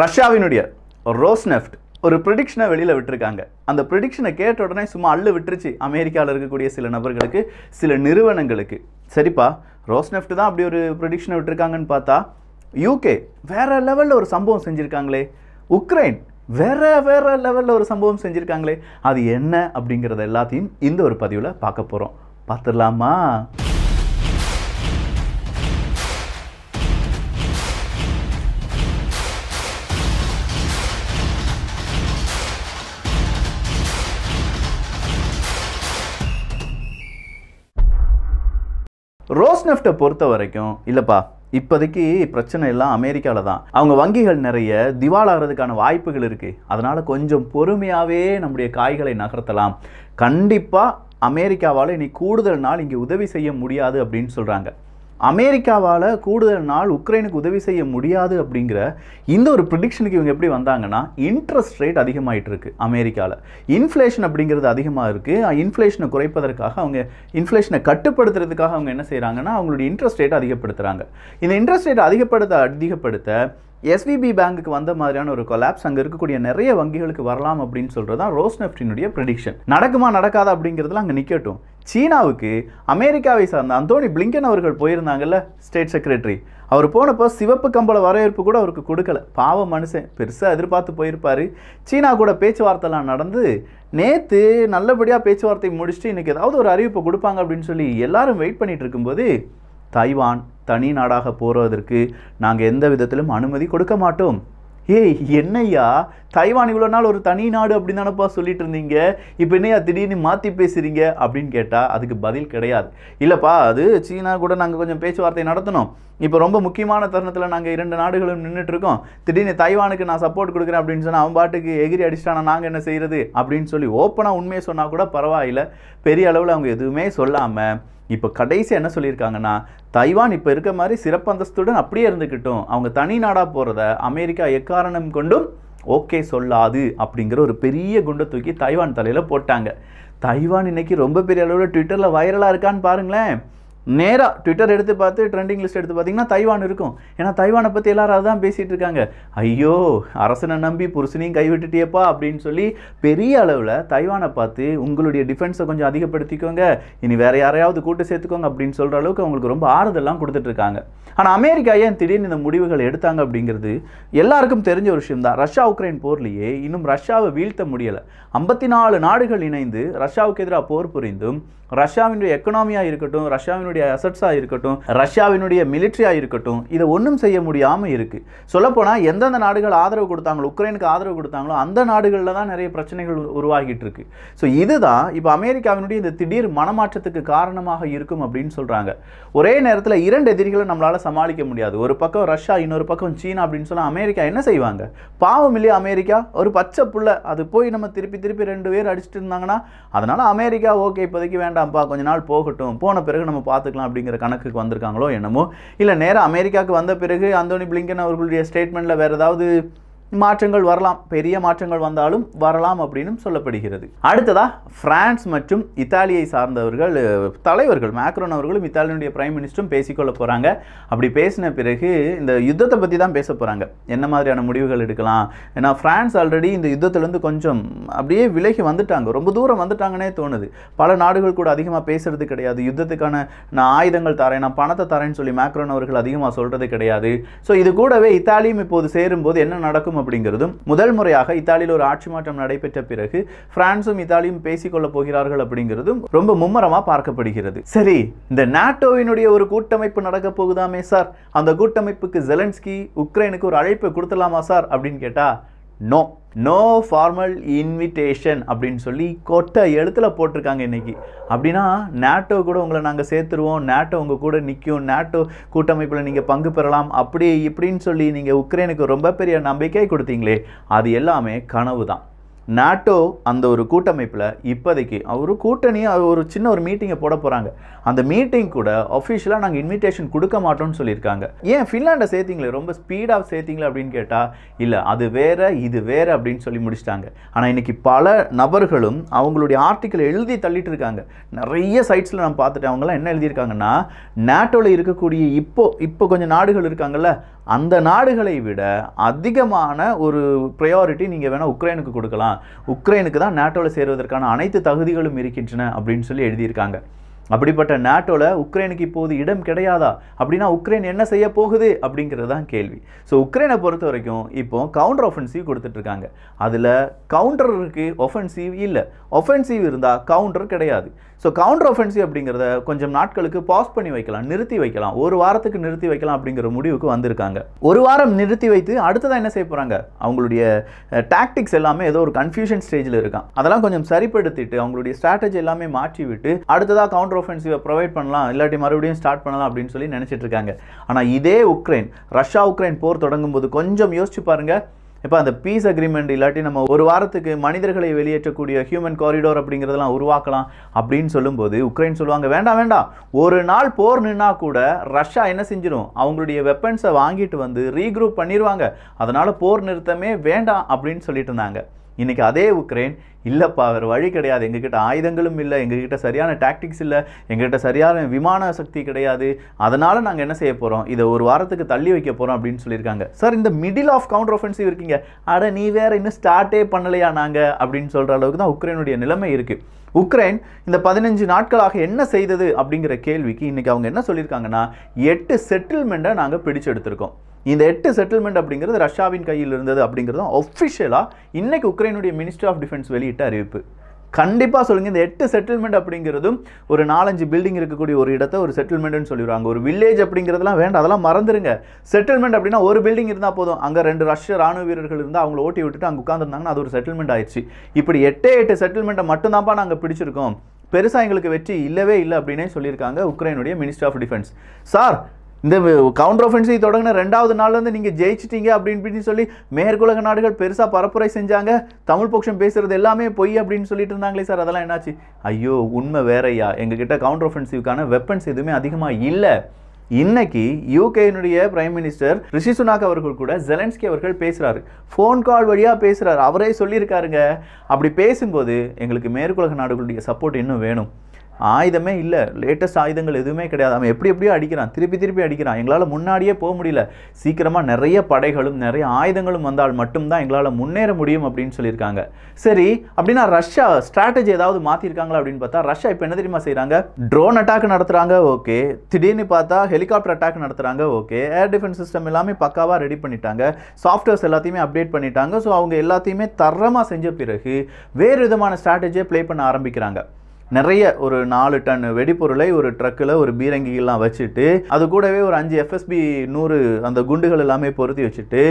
ரஷ்யாவினுடைய ரோஸ்னெஃப்ட் ஒரு ப்ரிடிக்ஷனை வெளியில் விட்டுருக்காங்க அந்த ப்ரிடிக்ஷனை கேட்ட உடனே சும்மா அள்ளு விட்டுருச்சு அமெரிக்காவில் இருக்கக்கூடிய சில நபர்களுக்கு சில நிறுவனங்களுக்கு சரிப்பா ரோஸ்னெஃப்ட் தான் அப்படி ஒரு ப்ரிடிக்ஷனை விட்டுருக்காங்கன்னு பார்த்தா யூகே வேறு லெவலில் ஒரு சம்பவம் செஞ்சுருக்காங்களே உக்ரைன் வேறு வேறு லெவலில் ஒரு சம்பவம் செஞ்சுருக்காங்களே அது என்ன அப்படிங்கிறத எல்லாத்தையும் இந்த ஒரு பதிவில் பார்க்க போகிறோம் பார்த்துடலாமா ரோஸ் நெஃப்டை பொறுத்த வரைக்கும் இல்லைப்பா இப்போதைக்கு பிரச்சனை எல்லாம் அமெரிக்காவில் தான் அவங்க வங்கிகள் நிறைய திவாலாகிறதுக்கான வாய்ப்புகள் இருக்குது அதனால் கொஞ்சம் பொறுமையாகவே நம்முடைய காய்களை நகர்த்தலாம் கண்டிப்பாக அமெரிக்காவால் இனி கூடுதல் நாள் இங்கே உதவி செய்ய முடியாது அப்படின்னு சொல்கிறாங்க அமெரிக்காவால் கூடுதல் நாள் உக்ரைனுக்கு உதவி செய்ய முடியாது அப்படிங்கிற இந்த ஒரு ப்ரிடிக்ஷனுக்கு இவங்க எப்படி வந்தாங்கன்னா இன்ட்ரெஸ்ட் ரேட் அதிகமாகிட்டு இருக்கு அமெரிக்காவில் இன்ஃப்ளேஷன் அப்படிங்கிறது அதிகமாக இருக்குது இன்ஃப்ளேஷனை குறைப்பதற்காக அவங்க இன்ஃப்ளேஷனை கட்டுப்படுத்துறதுக்காக அவங்க என்ன செய்கிறாங்கன்னா அவங்களுடைய இன்ட்ரெஸ்ட் ரேட் அதிகப்படுத்துகிறாங்க இந்த இன்ட்ரெஸ்ட் ரேட் அதிகப்படுத்த அதிகப்படுத்த எஸ்விபி பேங்க்குக்கு வந்த மாதிரியான ஒரு கொலாப்ஸ் அங்கே இருக்கக்கூடிய நிறைய வங்கிகளுக்கு வரலாம் அப்படின்னு சொல்கிறது தான் ரோஸ் நெஃப்டினுடைய ப்ரிடிக்ஷன் நடக்குமா நடக்காதா அப்படிங்கிறதுல அங்கே நிற்கட்டும் சீனாவுக்கு அமெரிக்காவை சார்ந்த அந்தோனி பிளிங்கன் அவர்கள் போயிருந்தாங்கல்ல ஸ்டேட் செக்ரட்டரி அவர் போனப்போ சிவப்பு கம்பள வரவேற்பு கூட அவருக்கு கொடுக்கல பாவ மனுஷன் பெருசாக எதிர்பார்த்து போயிருப்பார் சீனா கூட பேச்சுவார்த்தைலாம் நடந்து நேற்று நல்லபடியாக பேச்சுவார்த்தை முடிச்சுட்டு இன்றைக்கி ஏதாவது ஒரு அறிவிப்பு கொடுப்பாங்க அப்படின்னு சொல்லி எல்லாரும் வெயிட் பண்ணிகிட்டு இருக்கும்போது தைவான் தனி நாடாக போகிறதற்கு நாங்கள் எந்த விதத்திலும் அனுமதி கொடுக்க மாட்டோம் ஏய் என்னையா தைவான் இவ்வளோ நாள் ஒரு தனி நாடு அப்படின்னு தானப்பா சொல்லிட்டு இருந்தீங்க இப்போ என்னையா திடீர்னு மாற்றி பேசுகிறீங்க அப்படின்னு கேட்டால் அதுக்கு பதில் கிடையாது இல்லைப்பா அது சீனா கூட நாங்கள் கொஞ்சம் பேச்சுவார்த்தை நடத்தணும் இப்போ ரொம்ப முக்கியமான தருணத்தில் நாங்கள் இரண்டு நாடுகளும் நின்றுட்டுருக்கோம் திடீர்னு தைவானுக்கு நான் சப்போர்ட் கொடுக்குறேன் அப்படின்னு சொன்னால் அவன் பாட்டுக்கு எகிரி அடிச்சிட்டானா நாங்கள் என்ன செய்கிறது அப்படின்னு சொல்லி ஓப்பனாக உண்மையை சொன்னால் கூட பரவாயில்லை பெரிய அளவில் அவங்க எதுவுமே சொல்லாமல் இப்போ கடைசி என்ன சொல்லியிருக்காங்கன்னா தைவான் இப்போ இருக்க மாதிரி சிறப்பு அந்தஸ்துடன் அப்படியே இருந்துக்கிட்டோம் அவங்க தனி நாடாக போகிறத அமெரிக்கா எக்காரணம் கொண்டும் ஓகே சொல்லாது அப்படிங்கிற ஒரு பெரிய குண்டை தூக்கி தைவான் தலையில் போட்டாங்க தைவான் இன்றைக்கி ரொம்ப பெரிய அளவில் ட்விட்டரில் வைரலாக இருக்கான்னு பாருங்களேன் நேராக ட்விட்டர் எடுத்து பார்த்து ட்ரெண்டிங் லிஸ்ட் எடுத்து பார்த்தீங்கன்னா தைவான் இருக்கும் ஏன்னா தைவானை பற்றி எல்லாரும் அதுதான் பேசிகிட்டு இருக்காங்க ஐயோ அரசனை நம்பி புருஷனையும் கைவிட்டுட்டியப்பா அப்படின்னு சொல்லி பெரிய அளவில் தைவானை பார்த்து உங்களுடைய டிஃபென்ஸை கொஞ்சம் அதிகப்படுத்திக்கோங்க இனி வேறு யாரையாவது கூட்டு சேர்த்துக்கோங்க அப்படின்னு சொல்கிற அளவுக்கு அவங்களுக்கு ரொம்ப ஆறுதலாம் கொடுத்துட்ருக்காங்க ஆனால் அமெரிக்கா ஏன் திடீர்னு இந்த முடிவுகள் எடுத்தாங்க அப்படிங்கிறது எல்லாருக்கும் தெரிஞ்ச ஒரு விஷயம் தான் ரஷ்யா உக்ரைன் போர்லேயே இன்னும் ரஷ்யாவை வீழ்த்த முடியலை ஐம்பத்தி நாலு நாடுகள் இணைந்து ரஷ்யாவுக்கு எதிராக போர் புரிந்தும் ரஷ்யாவினுடைய எக்கனாமியாக இருக்கட்டும் ரஷ்யாவினுடைய ரஷ்யாவினுடைய அசட்ஸாக இருக்கட்டும் ரஷ்யாவினுடைய மிலிட்ரியாக இருக்கட்டும் இதை ஒன்றும் செய்ய முடியாமல் இருக்குது சொல்லப்போனால் எந்தெந்த நாடுகள் ஆதரவு கொடுத்தாங்களோ உக்ரைனுக்கு ஆதரவு கொடுத்தாங்களோ அந்த நாடுகளில் தான் நிறைய பிரச்சனைகள் உருவாகிட்டு இருக்கு ஸோ இதுதான் இப்போ அமெரிக்காவினுடைய இந்த திடீர் மனமாற்றத்துக்கு காரணமாக இருக்கும் அப்படின்னு சொல்கிறாங்க ஒரே நேரத்தில் இரண்டு எதிரிகளை நம்மளால் சமாளிக்க முடியாது ஒரு பக்கம் ரஷ்யா இன்னொரு பக்கம் சீனா அப்படின்னு சொன்னால் அமெரிக்கா என்ன செய்வாங்க பாவம் இல்லையா அமெரிக்கா ஒரு பச்சை புள்ள அது போய் நம்ம திருப்பி திருப்பி ரெண்டு பேர் அடிச்சுட்டு இருந்தாங்கன்னா அதனால் அமெரிக்கா ஓகே இப்போதைக்கு வேண்டாம்ப்பா கொஞ்ச நாள் போகட்டும் போன பிறகு நம்ம பார்த்து பார்த்துக்கலாம் அப்படிங்கிற கணக்குக்கு வந்திருக்காங்களோ என்னமோ இல்லை நேராக அமெரிக்காவுக்கு வந்த பிறகு அந்தோனி பிளிங்கன் அவர்களுடைய ஸ்டேட்மெண்ட்டில் வேறு ஏதாவது மாற்றங்கள் வரலாம் பெரிய மாற்றங்கள் வந்தாலும் வரலாம் அப்படின்னு சொல்லப்படுகிறது அடுத்ததாக பிரான்ஸ் மற்றும் இத்தாலியை சார்ந்தவர்கள் தலைவர்கள் மேக்ரோன் அவர்களும் இத்தாலியுடைய பிரைம் மினிஸ்டரும் பேசிக்கொள்ள போகிறாங்க அப்படி பேசின பிறகு இந்த யுத்தத்தை பற்றி தான் பேச போகிறாங்க என்ன மாதிரியான முடிவுகள் எடுக்கலாம் ஏன்னா பிரான்ஸ் ஆல்ரெடி இந்த யுத்தத்திலிருந்து கொஞ்சம் அப்படியே விலகி வந்துட்டாங்க ரொம்ப தூரம் வந்துட்டாங்கன்னே தோணுது பல நாடுகள் கூட அதிகமாக பேசுறது கிடையாது யுத்தத்துக்கான நான் ஆயுதங்கள் தரேன் நான் பணத்தை தரேன்னு சொல்லி மேக்ரோன் அவர்கள் அதிகமாக சொல்றது கிடையாது ஸோ இது கூடவே இத்தாலியும் இப்போது சேரும்போது என்ன நடக்கும் இருக்கும் அப்படிங்கிறதும் முதல் முறையாக இத்தாலியில் ஒரு ஆட்சி மாற்றம் நடைபெற்ற பிறகு பிரான்ஸும் இத்தாலியும் பேசிக்கொள்ள போகிறார்கள் அப்படிங்கிறதும் ரொம்ப மும்மரமா பார்க்கப்படுகிறது சரி இந்த நாட்டோவினுடைய ஒரு கூட்டமைப்பு நடக்க போகுதாமே சார் அந்த கூட்டமைப்புக்கு ஜெலன்ஸ்கி உக்ரைனுக்கு ஒரு அழைப்பு கொடுத்துடலாமா சார் அப்படின்னு கேட்டால் நோ நோ ஃபார்மல் இன்விடேஷன் அப்படின்னு சொல்லி கொட்டை எழுத்துல போட்டிருக்காங்க இன்றைக்கி அப்படின்னா நேட்டோ கூட உங்களை நாங்கள் சேர்த்துருவோம் நேட்டோ உங்கள் கூட நிற்கும் நேட்டோ கூட்டமைப்பில் நீங்கள் பங்கு பெறலாம் அப்படி இப்படின்னு சொல்லி நீங்கள் உக்ரைனுக்கு ரொம்ப பெரிய நம்பிக்கை கொடுத்தீங்களே அது எல்லாமே கனவு தான் நாட்டோ அந்த ஒரு கூட்டமைப்பில் இப்போதைக்கு ஒரு கூட்டணி ஒரு சின்ன ஒரு மீட்டிங்கை போட போகிறாங்க அந்த மீட்டிங் கூட அஃபிஷியலாக நாங்கள் இன்விடேஷன் கொடுக்க மாட்டோம்னு சொல்லியிருக்காங்க ஏன் ஃபின்லாண்டை சேர்த்திங்களே ரொம்ப ஸ்பீடாக சேர்த்திங்களே அப்படின்னு கேட்டால் இல்லை அது வேறு இது வேறு அப்படின்னு சொல்லி முடிச்சிட்டாங்க ஆனால் இன்றைக்கி பல நபர்களும் அவங்களுடைய ஆர்டிக்கல் எழுதி தள்ளிட்டு இருக்காங்க நிறைய சைட்ஸில் நான் பார்த்துட்டேன் அவங்களாம் என்ன எழுதியிருக்காங்கன்னா நாட்டோவில் இருக்கக்கூடிய இப்போ இப்போ கொஞ்சம் நாடுகள் இருக்காங்கல்ல அந்த நாடுகளை விட அதிகமான ஒரு ப்ரையாரிட்டி நீங்கள் வேணால் உக்ரைனுக்கு கொடுக்கலாம் உக்ரைனுக்கு தான் நேட்டோவில் சேருவதற்கான அனைத்து தகுதிகளும் இருக்கின்றன அப்படின்னு சொல்லி எழுதியிருக்காங்க அப்படிப்பட்ட நாட்டோவில் உக்ரைனுக்கு இப்போது இடம் கிடையாதா அப்படின்னா உக்ரைன் என்ன செய்ய போகுது அப்படிங்கிறது தான் கேள்வி ஸோ உக்ரைனை பொறுத்த வரைக்கும் இப்போ கவுண்டர் ஒஃபென்சிவ் கொடுத்துட்ருக்காங்க அதில் கவுண்டருக்கு ஒஃபென்சிவ் இல்லை ஒஃபென்சிவ் இருந்தால் கவுண்டர் கிடையாது ஸோ கவுண்டர் ஒஃபென்சிவ் அப்படிங்கிறத கொஞ்சம் நாட்களுக்கு பாஸ் பண்ணி வைக்கலாம் நிறுத்தி வைக்கலாம் ஒரு வாரத்துக்கு நிறுத்தி வைக்கலாம் அப்படிங்கிற முடிவுக்கு வந்திருக்காங்க ஒரு வாரம் நிறுத்தி வைத்து அடுத்ததான் என்ன செய்ய போகிறாங்க அவங்களுடைய டாக்டிக்ஸ் எல்லாமே ஏதோ ஒரு கன்ஃபியூஷன் ஸ்டேஜில் இருக்கான் அதெல்லாம் கொஞ்சம் சரிப்படுத்திட்டு அவங்களுடைய ஸ்ட்ராட்டஜி எல்லாமே மாற்றி விட்டு அடுத்ததாக கவுண்டர் ஒஃபென்சிவை ப்ரொவைட் பண்ணலாம் இல்லாட்டி மறுபடியும் ஸ்டார்ட் பண்ணலாம் அப்படின்னு சொல்லி நினச்சிட்டு இருக்காங்க ஆனால் இதே உக்ரைன் ரஷ்யா உக்ரைன் போர் தொடங்கும் கொஞ்சம் யோசிச்சு பாருங்கள் இப்போ அந்த பீஸ் அக்ரிமெண்ட் இல்லாட்டி நம்ம ஒரு வாரத்துக்கு மனிதர்களை வெளியேற்றக்கூடிய ஹியூமன் காரிடோர் அப்படிங்கிறதெல்லாம் உருவாக்கலாம் அப்படின்னு சொல்லும்போது உக்ரைன் சொல்லுவாங்க வேண்டாம் வேண்டாம் ஒரு நாள் போர் நின்னா கூட ரஷ்யா என்ன செஞ்சிடும் அவங்களுடைய வெப்பன்ஸை வாங்கிட்டு வந்து ரீக்ரூப் பண்ணிடுவாங்க அதனால் போர் நிறுத்தமே வேண்டாம் அப்படின்னு சொல்லிட்டு இருந்தாங்க இன்றைக்கி அதே உக்ரைன் இல்லைப்பா வேறு வழி கிடையாது எங்ககிட்ட ஆயுதங்களும் இல்லை எங்ககிட்ட சரியான டாக்டிக்ஸ் இல்லை எங்ககிட்ட சரியான விமான சக்தி கிடையாது அதனால் நாங்கள் என்ன செய்ய போகிறோம் இதை ஒரு வாரத்துக்கு தள்ளி வைக்க போகிறோம் அப்படின்னு சொல்லியிருக்காங்க சார் இந்த மிடில் ஆஃப் கவுண்டர் ஒஃபென்சிவ் இருக்கீங்க அட நீ வேறு இன்னும் ஸ்டார்ட்டே பண்ணலையா நாங்கள் அப்படின்னு சொல்கிற அளவுக்கு தான் உக்ரைனுடைய நிலைமை இருக்குது உக்ரைன் இந்த பதினஞ்சு நாட்களாக என்ன செய்தது அப்படிங்கிற கேள்விக்கு இன்றைக்கி அவங்க என்ன சொல்லியிருக்காங்கன்னா எட்டு செட்டில்மெண்ட்டை நாங்கள் பிடிச்சு எடுத்திருக்கோம் இந்த எட்டு செட்டில்மெண்ட் அப்படிங்கிறது ரஷ்யாவின் கையில் இருந்தது அப்படிங்கிறதும் ஒஃபிஷியலாக இன்றைக்கி உக்ரைனுடைய மினிஸ்டர் ஆஃப் டிஃபென்ஸ் வெளியிட்டு வெளியிட்ட அறிவிப்பு கண்டிப்பாக சொல்லுங்க இந்த எட்டு செட்டில்மெண்ட் அப்படிங்கிறதும் ஒரு நாலஞ்சு பில்டிங் இருக்கக்கூடிய ஒரு இடத்த ஒரு செட்டில்மெண்ட்னு சொல்லிடுவாங்க ஒரு வில்லேஜ் அப்படிங்கிறதுலாம் வேண்டாம் அதெல்லாம் மறந்துடுங்க செட்டில்மெண்ட் அப்படின்னா ஒரு பில்டிங் இருந்தால் போதும் அங்கே ரெண்டு ரஷ்ய ராணுவ வீரர்கள் இருந்தால் அவங்கள ஓட்டி விட்டுட்டு அங்கே உட்காந்துருந்தாங்கன்னா அது ஒரு செட்டில்மெண்ட் ஆயிடுச்சு இப்படி எட்டே எட்டு செட்டில்மெண்ட்டை மட்டும்தான்ப்பா நாங்கள் பிடிச்சிருக்கோம் பெருசாக எங்களுக்கு வெற்றி இல்லவே இல்லை அப்படின்னே சொல்லியிருக்காங்க உக்ரைனுடைய மினிஸ்டர் ஆஃப் டிஃபென்ஸ் சார் இந்த கவுண்டர் ஒஃபென்சிவ் தொடங்கின ரெண்டாவது நாள் வந்து நீங்கள் ஜெயிச்சிட்டீங்க அப்படின்னு சொல்லி மேற்குலக நாடுகள் பெருசாக பரப்புரை செஞ்சாங்க தமிழ் பக்ஷம் பேசுகிறது எல்லாமே பொய் அப்படின்னு சொல்லிட்டு இருந்தாங்களே சார் அதெல்லாம் என்னாச்சு ஐயோ உண்மை வேறையா எங்ககிட்ட கவுண்டர் ஒஃபென்சிவ்க்கான வெப்பன்ஸ் எதுவுமே அதிகமாக இல்லை இன்னைக்கு யூகேனுடைய பிரைம் மினிஸ்டர் ரிஷி சுனாக் அவர்கள் கூட ஜெலன்ஸ்கி அவர்கள் பேசுகிறாரு ஃபோன் கால் வழியாக பேசுகிறாரு அவரே சொல்லியிருக்காருங்க அப்படி பேசும்போது எங்களுக்கு மேற்குலக நாடுகளுடைய சப்போர்ட் இன்னும் வேணும் ஆயுதமே இல்லை லேட்டஸ்ட் ஆயுதங்கள் எதுவுமே கிடையாது அவன் எப்படி எப்படியோ அடிக்கிறான் திருப்பி திருப்பி அடிக்கிறான் எங்களால் முன்னாடியே போக முடியல சீக்கிரமாக நிறைய படைகளும் நிறைய ஆயுதங்களும் வந்தால் மட்டும்தான் எங்களால் முன்னேற முடியும் அப்படின்னு சொல்லியிருக்காங்க சரி அப்படின்னா ரஷ்யா ஸ்ட்ராட்டஜி ஏதாவது மாற்றிருக்காங்களா அப்படின்னு பார்த்தா ரஷ்யா இப்போ என்ன தெரியுமா செய்கிறாங்க ட்ரோன் அட்டாக் நடத்துகிறாங்க ஓகே திடீர்னு பார்த்தா ஹெலிகாப்டர் அட்டாக் நடத்துகிறாங்க ஓகே ஏர் டிஃபென்ஸ் சிஸ்டம் எல்லாமே பக்காவாக ரெடி பண்ணிட்டாங்க சாஃப்ட்வேர்ஸ் எல்லாத்தையுமே அப்டேட் பண்ணிட்டாங்க ஸோ அவங்க எல்லாத்தையுமே தரமாக செஞ்ச பிறகு வேறு விதமான ஸ்ட்ராட்டஜியை ப்ளே பண்ண ஆரம்பிக்கிறாங்க நிறைய ஒரு நாலு டன் வெடிப்பொருளை ஒரு ட்ரக்கில் ஒரு பீரங்கிகள்லாம் வச்சுட்டு அது கூடவே ஒரு அஞ்சு எஃப்எஸ்பி நூறு அந்த குண்டுகள் எல்லாமே பொருத்தி வச்சுட்டு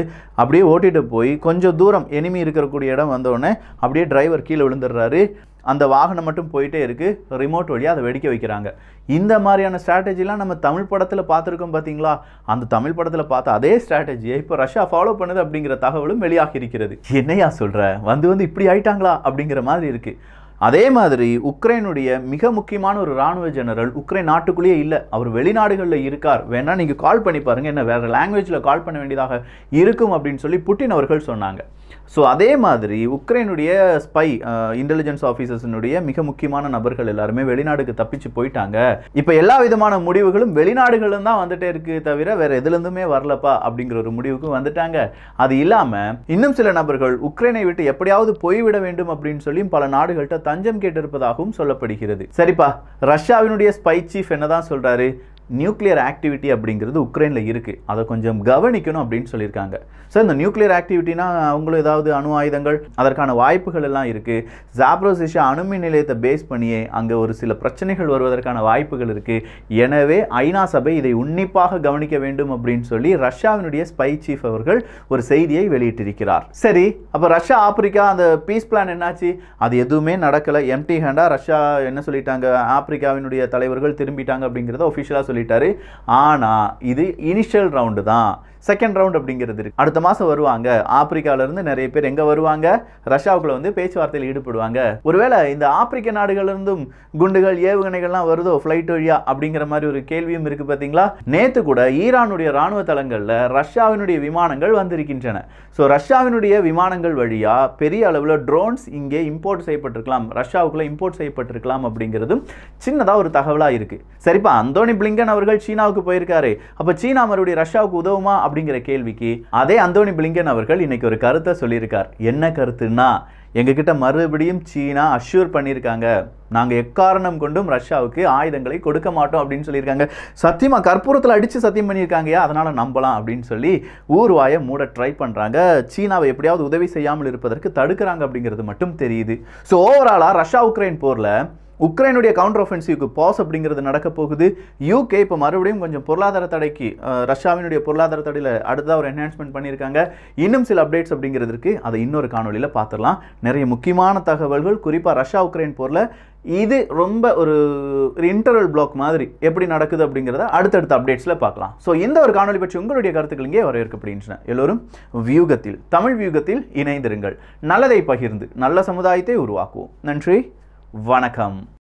அப்படியே ஓட்டிகிட்டு போய் கொஞ்சம் தூரம் எனிமி இருக்கக்கூடிய இடம் வந்தோடனே அப்படியே டிரைவர் கீழே விழுந்துடுறாரு அந்த வாகனம் மட்டும் போயிட்டே இருக்குது ரிமோட் வழியாக அதை வெடிக்க வைக்கிறாங்க இந்த மாதிரியான ஸ்ட்ராட்டஜிலாம் நம்ம தமிழ் படத்தில் பார்த்துருக்கோம் பார்த்தீங்களா அந்த தமிழ் படத்தில் பார்த்த அதே ஸ்ட்ராட்டஜியை இப்போ ரஷ்யா ஃபாலோ பண்ணுது அப்படிங்கிற தகவலும் வெளியாகி இருக்கிறது என்னையா சொல்கிற வந்து வந்து இப்படி ஆயிட்டாங்களா அப்படிங்கிற மாதிரி இருக்குது அதே மாதிரி உக்ரைனுடைய மிக முக்கியமான ஒரு ராணுவ ஜெனரல் உக்ரைன் நாட்டுக்குள்ளேயே இல்லை அவர் வெளிநாடுகளில் இருக்கார் வேணால் நீங்கள் கால் பண்ணி பாருங்கள் என்ன வேறு லாங்குவேஜில் கால் பண்ண வேண்டியதாக இருக்கும் அப்படின்னு சொல்லி புட்டின் அவர்கள் சொன்னாங்க ஸோ அதே மாதிரி உக்ரைனுடைய ஸ்பை இன்டெலிஜென்ஸ் ஆஃபீஸர்ஸினுடைய மிக முக்கியமான நபர்கள் எல்லாருமே வெளிநாடுக்கு தப்பிச்சு போயிட்டாங்க இப்போ எல்லா விதமான முடிவுகளும் வெளிநாடுகளும் தான் வந்துட்டே இருக்கு தவிர வேற எதுலேருந்துமே வரலப்பா அப்படிங்கிற ஒரு முடிவுக்கு வந்துட்டாங்க அது இல்லாமல் இன்னும் சில நபர்கள் உக்ரைனை விட்டு எப்படியாவது போய்விட வேண்டும் அப்படின்னு சொல்லி பல நாடுகள்கிட்ட லஞ்சம் கேட்டிருப்பதாகவும் சொல்லப்படுகிறது சரிப்பா ரஷ்யாவினுடைய ஸ்பை சீஃப் என்னதான் சொல்றாரு நியூக்ளியர் ஆக்டிவிட்டி அப்படிங்கிறது உக்ரைனில் இருக்குது அதை கொஞ்சம் கவனிக்கணும் அப்படின்னு சொல்லியிருக்காங்க ஸோ இந்த நியூக்ளியர் ஆக்டிவிட்டினா அவங்களும் ஏதாவது அணு ஆயுதங்கள் அதற்கான வாய்ப்புகள் எல்லாம் இருக்குது ஜாப்ரோசிஷா அணுமின் நிலையத்தை பேஸ் பண்ணியே அங்கே ஒரு சில பிரச்சனைகள் வருவதற்கான வாய்ப்புகள் இருக்குது எனவே ஐநா சபை இதை உன்னிப்பாக கவனிக்க வேண்டும் அப்படின்னு சொல்லி ரஷ்யாவினுடைய ஸ்பை சீஃப் அவர்கள் ஒரு செய்தியை வெளியிட்டிருக்கிறார் சரி அப்போ ரஷ்யா ஆப்பிரிக்கா அந்த பீஸ் பிளான் என்னாச்சு அது எதுவுமே நடக்கலை எம்டி ஹேண்டாக ரஷ்யா என்ன சொல்லிட்டாங்க ஆப்பிரிக்காவினுடைய தலைவர்கள் திரும்பிட்டாங்க அப்படிங்கிறத ஒஃபிஷியலாக சொல்லிட்டாரு ஆனால் இது இனிஷியல் ரவுண்டு தான் செகண்ட் ரவுண்ட் அப்படிங்கிறது இருக்கு அடுத்த மாதம் வருவாங்க ஆப்பிரிக்காவிலிருந்து நிறைய பேர் எங்கே வருவாங்க ரஷ்யாவுக்குள்ள வந்து பேச்சுவார்த்தையில் ஈடுபடுவாங்க ஒருவேளை இந்த ஆப்பிரிக்க நாடுகள்லேருந்தும் குண்டுகள் ஏவுகணைகள்லாம் வருதோ ஃப்ளைட் வழியா அப்படிங்கிற மாதிரி ஒரு கேள்வியும் இருக்குது பார்த்தீங்களா நேற்று கூட ஈரானுடைய ராணுவ தளங்களில் ரஷ்யாவினுடைய விமானங்கள் வந்திருக்கின்றன ஸோ ரஷ்யாவினுடைய விமானங்கள் வழியாக பெரிய அளவில் ட்ரோன்ஸ் இங்கே இம்போர்ட் செய்யப்பட்டிருக்கலாம் ரஷ்யாவுக்குள்ள இம்போர்ட் செய்யப்பட்டிருக்கலாம் அப்படிங்கிறதும் சின்னதாக ஒரு தகவலாக இருக்கு சரிப்பா அந்தோனி பிளிங்கன் அவர்கள் சீனாவுக்கு போயிருக்காரு அப்போ சீனா மறுபடியும் ரஷ்யாவுக்கு உதவுமா அப்படிங்கிற கேள்விக்கு அதே அந்தோனி பிளிங்கன் அவர்கள் இன்னைக்கு ஒரு கருத்தை சொல்லியிருக்கார் என்ன கருத்துன்னா எங்ககிட்ட மறுபடியும் சீனா அஷ்யூர் பண்ணியிருக்காங்க நாங்கள் எக்காரணம் கொண்டும் ரஷ்யாவுக்கு ஆயுதங்களை கொடுக்க மாட்டோம் அப்படின்னு சொல்லியிருக்காங்க சத்தியமாக கற்பூரத்தில் அடித்து சத்தியம் பண்ணியிருக்காங்கயா அதனால் நம்பலாம் அப்படின்னு சொல்லி ஊர்வாயை மூட ட்ரை பண்ணுறாங்க சீனாவை எப்படியாவது உதவி செய்யாமல் இருப்பதற்கு தடுக்கிறாங்க அப்படிங்கிறது மட்டும் தெரியுது ஸோ ஓவராலாக ரஷ்யா உக்ரைன் போரில் உக்ரைனுடைய கவுண்டர் ஒஃபென்சிவ்க்கு பாஸ் அப்படிங்கிறது நடக்க போகுது யூகே இப்போ மறுபடியும் கொஞ்சம் பொருளாதார தடைக்கு ரஷ்யாவினுடைய பொருளாதார தடையில் அடுத்ததாக ஒரு என்ஹான்ஸ்மெண்ட் பண்ணியிருக்காங்க இன்னும் சில அப்டேட்ஸ் அப்படிங்கிறது இருக்குது அதை இன்னொரு காணொலியில் பார்த்துடலாம் நிறைய முக்கியமான தகவல்கள் குறிப்பாக ரஷ்யா உக்ரைன் போரில் இது ரொம்ப ஒரு இன்டர்வல் பிளாக் மாதிரி எப்படி நடக்குது அப்படிங்கிறத அடுத்தடுத்த அப்டேட்ஸில் பார்க்கலாம் ஸோ இந்த ஒரு காணொலி பற்றி உங்களுடைய கருத்துக்கள் இங்கே வரவேற்கப்படுகின்றன எல்லோரும் வியூகத்தில் தமிழ் வியூகத்தில் இணைந்திருங்கள் நல்லதை பகிர்ந்து நல்ல சமுதாயத்தை உருவாக்குவோம் நன்றி வணக்கம்